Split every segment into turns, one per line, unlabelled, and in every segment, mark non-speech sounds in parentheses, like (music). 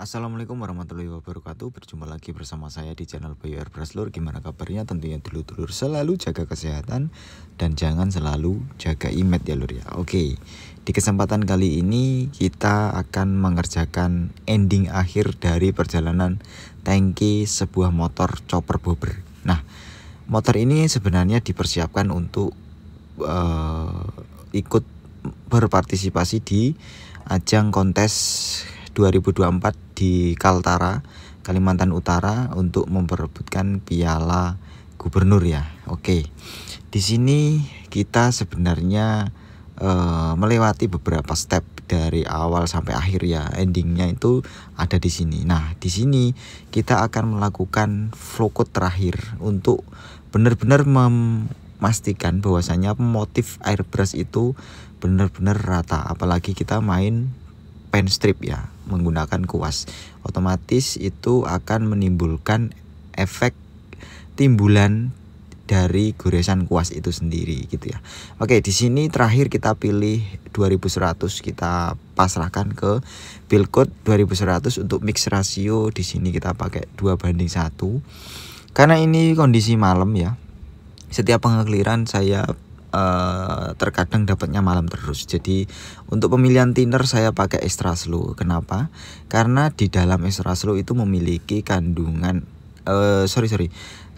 Assalamualaikum warahmatullahi wabarakatuh Berjumpa lagi bersama saya di channel Bayu Airbrush Lur Gimana kabarnya? Tentunya dulur-dulur selalu jaga kesehatan Dan jangan selalu jaga imet ya lur ya Oke, di kesempatan kali ini kita akan mengerjakan ending akhir dari perjalanan tangki sebuah motor chopper bobber Nah, motor ini sebenarnya dipersiapkan untuk uh, ikut berpartisipasi di ajang kontes 2024 di Kaltara, Kalimantan Utara untuk memperebutkan piala gubernur ya. Oke. Di sini kita sebenarnya uh, melewati beberapa step dari awal sampai akhir ya. Endingnya itu ada di sini. Nah, di sini kita akan melakukan flow code terakhir untuk benar-benar memastikan bahwasanya motif airbrush itu benar-benar rata apalagi kita main pen strip ya menggunakan kuas. Otomatis itu akan menimbulkan efek timbulan dari goresan kuas itu sendiri gitu ya. Oke, di sini terakhir kita pilih 2100 kita pasrahkan ke Pilkod 2100 untuk mix rasio di sini kita pakai 2 banding 1. Karena ini kondisi malam ya. Setiap pengekliran saya uh, terkadang dapatnya malam terus. Jadi untuk pemilihan thinner saya pakai extra slow. Kenapa? Karena di dalam extra slow itu memiliki kandungan uh, sorry sorry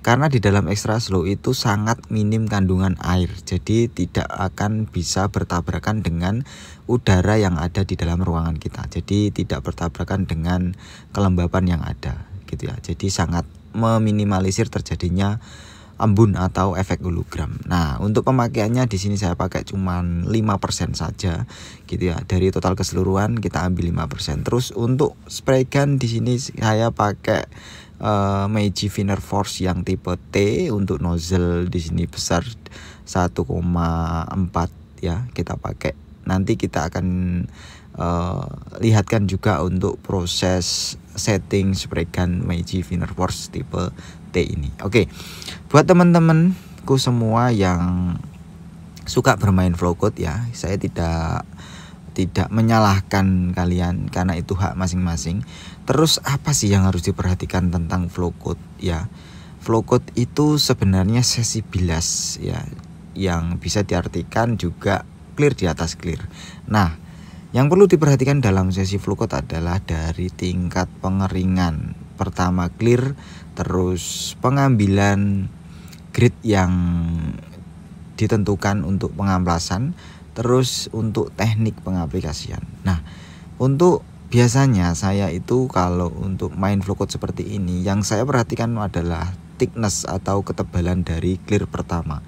karena di dalam extra slow itu sangat minim kandungan air jadi tidak akan bisa bertabrakan dengan udara yang ada di dalam ruangan kita jadi tidak bertabrakan dengan kelembapan yang ada gitu ya jadi sangat meminimalisir terjadinya embun atau efek hologram. Nah, untuk pemakaiannya di sini saya pakai cuman 5% saja gitu ya. Dari total keseluruhan kita ambil 5%. Terus untuk spray gun di sini saya pakai uh, Meiji Finer Force yang tipe T untuk nozzle di sini besar 1,4 ya kita pakai. Nanti kita akan uh, lihatkan juga untuk proses setting spray gun Meiji Finer Force tipe T ini. Oke. Okay. Buat teman-temanku semua yang suka bermain flow code ya, saya tidak tidak menyalahkan kalian karena itu hak masing-masing. Terus apa sih yang harus diperhatikan tentang flow code ya? Flow code itu sebenarnya sesi bilas ya yang bisa diartikan juga clear di atas clear. Nah, yang perlu diperhatikan dalam sesi flow code adalah dari tingkat pengeringan pertama clear terus pengambilan grid yang ditentukan untuk pengamplasan terus untuk teknik pengaplikasian nah untuk biasanya saya itu kalau untuk main flowcode seperti ini yang saya perhatikan adalah thickness atau ketebalan dari clear pertama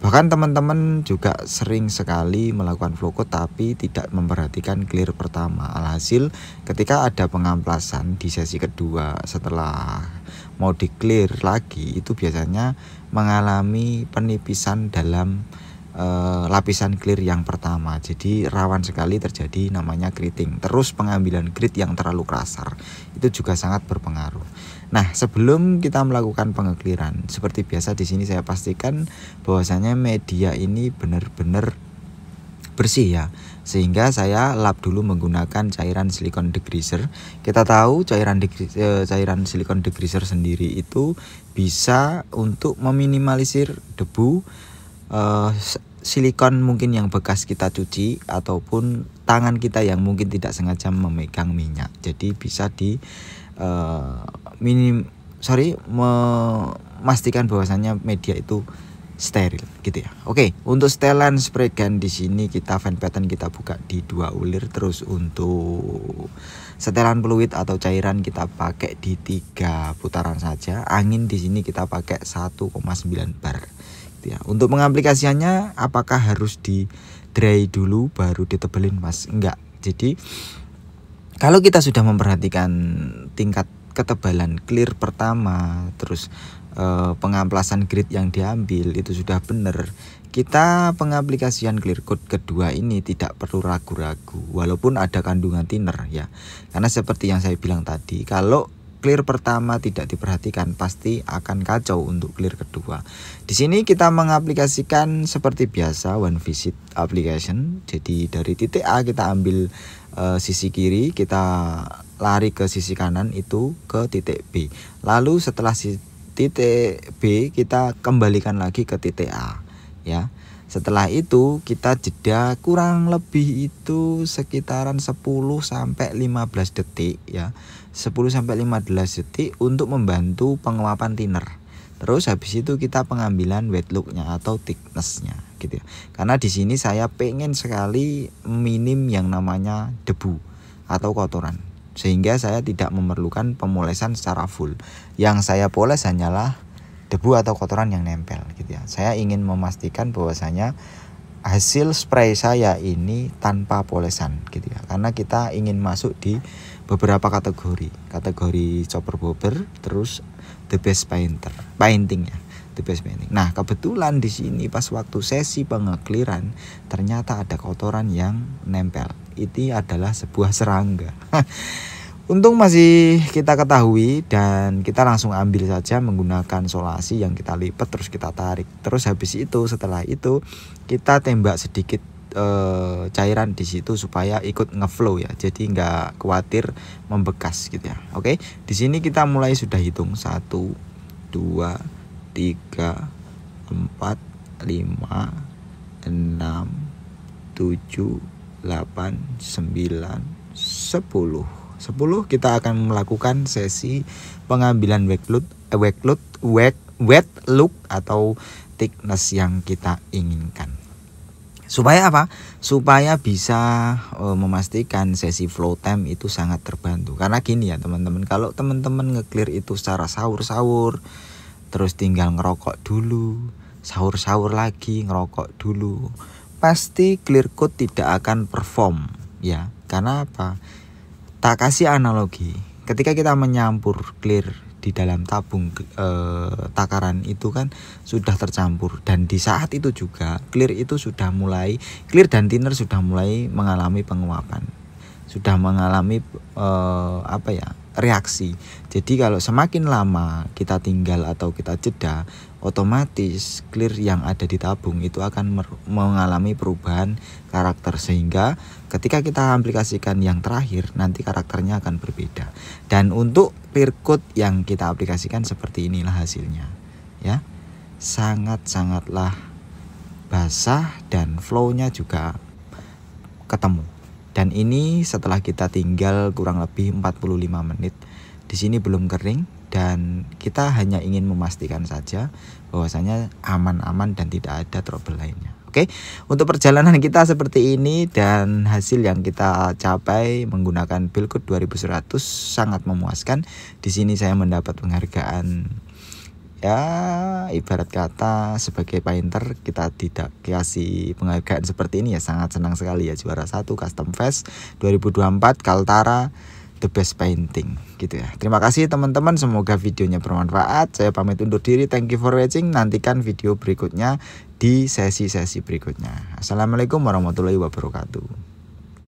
Bahkan teman-teman juga sering sekali melakukan flow code tapi tidak memperhatikan clear pertama. Alhasil ketika ada pengamplasan di sesi kedua setelah mau di clear lagi itu biasanya mengalami penipisan dalam uh, lapisan clear yang pertama. Jadi rawan sekali terjadi namanya keriting. Terus pengambilan grit yang terlalu kasar itu juga sangat berpengaruh. Nah, sebelum kita melakukan pengekliran, seperti biasa di sini saya pastikan bahwasanya media ini benar-benar bersih ya sehingga saya lap dulu menggunakan cairan silikon degreaser kita tahu cairan degreaser, eh, cairan silikon degreaser sendiri itu bisa untuk meminimalisir debu uh, silikon mungkin yang bekas kita cuci ataupun tangan kita yang mungkin tidak sengaja memegang minyak jadi bisa di uh, minim sorry memastikan bahwasannya media itu steril gitu ya oke untuk setelan spray gun di sini kita fan pattern kita buka di dua ulir terus untuk setelan peluit atau cairan kita pakai di tiga putaran saja angin di sini kita pakai 1,9 bar ya. Untuk mengaplikasiannya apakah harus di dry dulu baru ditebelin Mas? Enggak. Jadi kalau kita sudah memperhatikan tingkat ketebalan clear pertama, terus eh, pengamplasan grid yang diambil itu sudah benar, kita pengaplikasian clear coat kedua ini tidak perlu ragu-ragu walaupun ada kandungan thinner ya karena seperti yang saya bilang tadi kalau clear pertama tidak diperhatikan pasti akan kacau untuk clear kedua. Di sini kita mengaplikasikan seperti biasa one visit application. Jadi dari titik A kita ambil uh, sisi kiri, kita lari ke sisi kanan itu ke titik B. Lalu setelah si titik B kita kembalikan lagi ke titik A ya. Setelah itu kita jeda kurang lebih itu sekitaran 10 sampai 15 detik ya. 10 sampai 15 detik untuk membantu penguapan thinner. Terus habis itu kita pengambilan wet looknya atau thicknessnya gitu ya. Karena di sini saya pengen sekali minim yang namanya debu atau kotoran. Sehingga saya tidak memerlukan pemolesan secara full. Yang saya poles hanyalah debu atau kotoran yang nempel gitu ya. Saya ingin memastikan bahwasanya hasil spray saya ini tanpa polesan gitu ya. Karena kita ingin masuk di beberapa kategori kategori chopper bobber terus the best painter painting ya the best painting nah kebetulan di sini pas waktu sesi pengekliran ternyata ada kotoran yang nempel itu adalah sebuah serangga (laughs) Untung masih kita ketahui dan kita langsung ambil saja menggunakan solasi yang kita lipat terus kita tarik. Terus habis itu setelah itu kita tembak sedikit uh, cairan di situ supaya ikut ngeflow ya jadi nggak khawatir membekas gitu ya oke di sini kita mulai sudah hitung satu dua tiga empat lima enam tujuh delapan sembilan sepuluh sepuluh kita akan melakukan sesi pengambilan backload wet backload eh, wet wet look atau thickness yang kita inginkan Supaya apa? Supaya bisa uh, memastikan sesi flow time itu sangat terbantu. Karena gini ya teman-teman, kalau teman-teman ngeclear itu secara sahur-sahur, terus tinggal ngerokok dulu, sahur-sahur lagi, ngerokok dulu, pasti clear code tidak akan perform ya. Karena apa? Tak kasih analogi. Ketika kita menyampur clear di dalam tabung e, takaran itu kan sudah tercampur dan di saat itu juga clear itu sudah mulai clear dan thinner sudah mulai mengalami penguapan sudah mengalami e, apa ya reaksi jadi kalau semakin lama kita tinggal atau kita jeda otomatis clear yang ada di tabung itu akan mengalami perubahan karakter sehingga ketika kita aplikasikan yang terakhir nanti karakternya akan berbeda dan untuk clear code yang kita aplikasikan seperti inilah hasilnya ya sangat-sangatlah basah dan flow-nya juga ketemu dan ini setelah kita tinggal kurang lebih 45 menit di sini belum kering dan kita hanya ingin memastikan saja bahwasanya aman-aman dan tidak ada trouble lainnya. Oke, untuk perjalanan kita seperti ini dan hasil yang kita capai menggunakan Billcode 2100 sangat memuaskan. Di sini saya mendapat penghargaan ya ibarat kata sebagai painter kita tidak kasih penghargaan seperti ini ya sangat senang sekali ya juara satu custom fest 2024 Kaltara the best painting gitu ya. Terima kasih teman-teman, semoga videonya bermanfaat. Saya pamit undur diri. Thank you for watching. Nantikan video berikutnya di sesi-sesi berikutnya. Assalamualaikum warahmatullahi wabarakatuh.